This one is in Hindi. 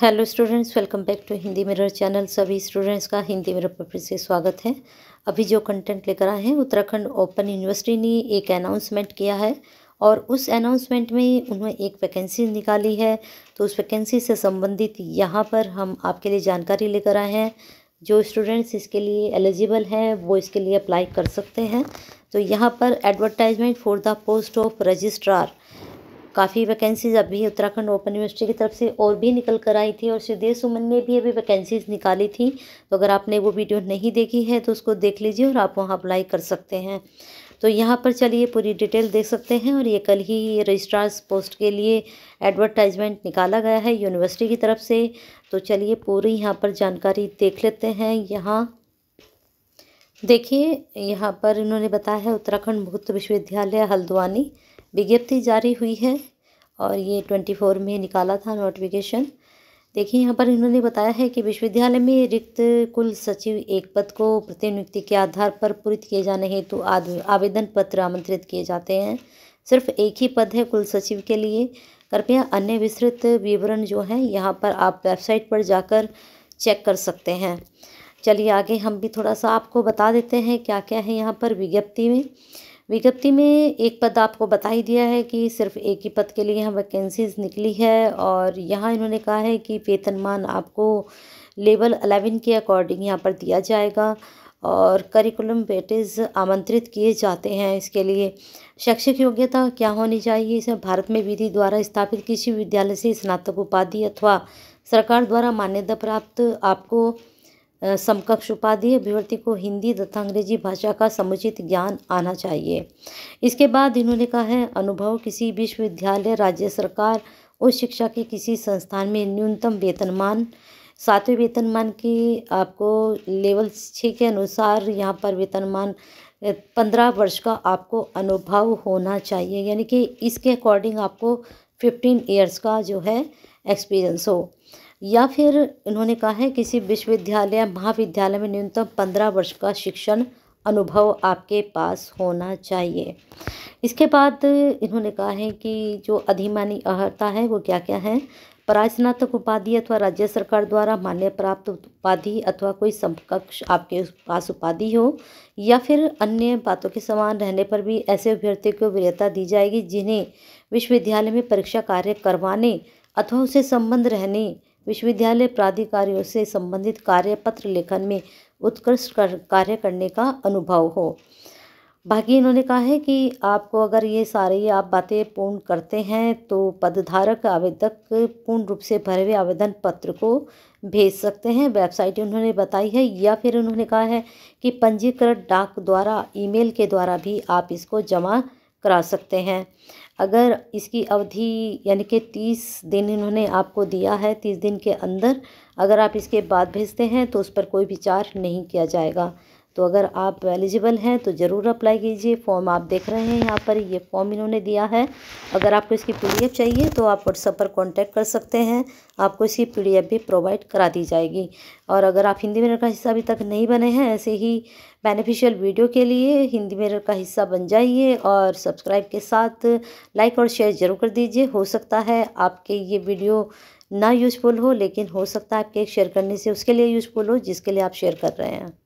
hello students welcome back to Hindi Mirror channel सभी स्टूडेंट्स का हिंदी मिरर पर फिर से स्वागत है अभी जो कंटेंट लेकर आए हैं उत्तराखंड ओपन यूनिवर्सिटी ने एक अनाउंसमेंट किया है और उस अनाउंसमेंट में उन्होंने एक वैकेंसी निकाली है तो उस वैकेंसी से संबंधित यहाँ पर हम आपके लिए जानकारी लेकर आए हैं जो स्टूडेंट्स इसके लिए एलिजिबल हैं वो इसके लिए अप्लाई कर सकते हैं तो यहाँ पर advertisement for the post of registrar काफ़ी वैकेंसीज अभी उत्तराखंड ओपन यूनिवर्सिटी की तरफ से और भी निकल कर आई थी और सिद्धेश सुमन ने भी अभी वैकेंसीज निकाली थी तो अगर आपने वो वीडियो नहीं देखी है तो उसको देख लीजिए और आप वहाँ अप्लाई कर सकते हैं तो यहाँ पर चलिए पूरी डिटेल देख सकते हैं और ये कल ही ये रजिस्ट्रार्स पोस्ट के लिए एडवर्टाइजमेंट निकाला गया है यूनिवर्सिटी की तरफ से तो चलिए पूरी यहाँ पर जानकारी देख लेते हैं यहाँ देखिए यहाँ पर इन्होंने बताया है उत्तराखंड मुक्त विश्वविद्यालय हल्द्वानी विज्ञप्ति जारी हुई है और ये ट्वेंटी फोर में निकाला था नोटिफिकेशन देखिए यहाँ पर इन्होंने बताया है कि विश्वविद्यालय में रिक्त कुल सचिव एक पद को प्रतिनियुक्ति के आधार पर पूरित किए जाने हेतु तो आवेदन पत्र आमंत्रित किए जाते हैं सिर्फ एक ही पद है कुल सचिव के लिए कृपया अन्य विस्तृत विवरण जो हैं यहाँ पर आप वेबसाइट पर जाकर चेक कर सकते हैं चलिए आगे हम भी थोड़ा सा आपको बता देते हैं क्या क्या है यहाँ पर विज्ञप्ति में विज्ञप्ति में एक पद आपको बता ही दिया है कि सिर्फ एक ही पद के लिए यहाँ वैकेंसीज निकली है और यहाँ इन्होंने कहा है कि वेतनमान आपको लेवल अलेवन के अकॉर्डिंग यहाँ पर दिया जाएगा और करिकुलम बेटेज आमंत्रित किए जाते हैं इसके लिए शैक्षिक योग्यता क्या होनी चाहिए इसमें भारत में विधि द्वारा स्थापित किसी विद्यालय से स्नातक उपाधि अथवा सरकार द्वारा मान्यता प्राप्त आपको समकक्ष उपाधि अभिवर्ती को हिंदी तथा अंग्रेजी भाषा का समुचित ज्ञान आना चाहिए इसके बाद इन्होंने कहा है अनुभव किसी विश्वविद्यालय राज्य सरकार उच्च शिक्षा के किसी संस्थान में न्यूनतम वेतनमान सातवें वेतनमान की आपको लेवल छः के अनुसार यहाँ पर वेतनमान पंद्रह वर्ष का आपको अनुभव होना चाहिए यानी कि इसके अकॉर्डिंग आपको फिफ्टीन ईयर्स का जो है एक्सपीरियंस हो या फिर इन्होंने कहा है किसी विश्वविद्यालय या महाविद्यालय में न्यूनतम पंद्रह वर्ष का शिक्षण अनुभव आपके पास होना चाहिए इसके बाद इन्होंने कहा है कि जो अधिमानी अहर्ता है वो क्या क्या है परास्नातक उपाधि अथवा राज्य सरकार द्वारा मान्य प्राप्त उपाधि अथवा कोई समकक्ष आपके पास उपाधि हो या फिर अन्य बातों के समान रहने पर भी ऐसे अभ्यर्थियों को वीरता दी जाएगी जिन्हें विश्वविद्यालय में परीक्षा कार्य करवाने अथवा उसे संबंध रहने विश्वविद्यालय प्राधिकारियों से संबंधित कार्य पत्र लेखन में उत्कृष्ट कर, कार्य करने का अनुभव हो बाकी इन्होंने कहा है कि आपको अगर ये सारी आप बातें पूर्ण करते हैं तो पदधारक आवेदक पूर्ण रूप से भरे हुए आवेदन पत्र को भेज सकते हैं वेबसाइट उन्होंने बताई है या फिर उन्होंने कहा है कि पंजीकृत डाक द्वारा ईमेल के द्वारा भी आप इसको जमा करा सकते हैं अगर इसकी अवधि यानी कि तीस दिन इन्होंने आपको दिया है तीस दिन के अंदर अगर आप इसके बाद भेजते हैं तो उस पर कोई भी चार्ज नहीं किया जाएगा तो अगर आप एलिजिबल हैं तो ज़रूर अप्लाई कीजिए फॉर्म आप देख रहे हैं यहाँ पर ये फॉर्म इन्होंने दिया है अगर आपको इसकी पीडीएफ चाहिए तो आप व्हाट्सअप पर कांटेक्ट कर सकते हैं आपको इसकी पीडीएफ भी प्रोवाइड करा दी जाएगी और अगर आप हिंदी मेरर का हिस्सा अभी तक नहीं बने हैं ऐसे ही बेनिफिशियल वीडियो के लिए हिंदी मेरर का हिस्सा बन जाइए और सब्सक्राइब के साथ लाइक और शेयर ज़रूर कर दीजिए हो सकता है आपके ये वीडियो ना यूज़फुल हो लेकिन हो सकता है आपके शेयर करने से उसके लिए यूज़फुल हो जिसके लिए आप शेयर कर रहे हैं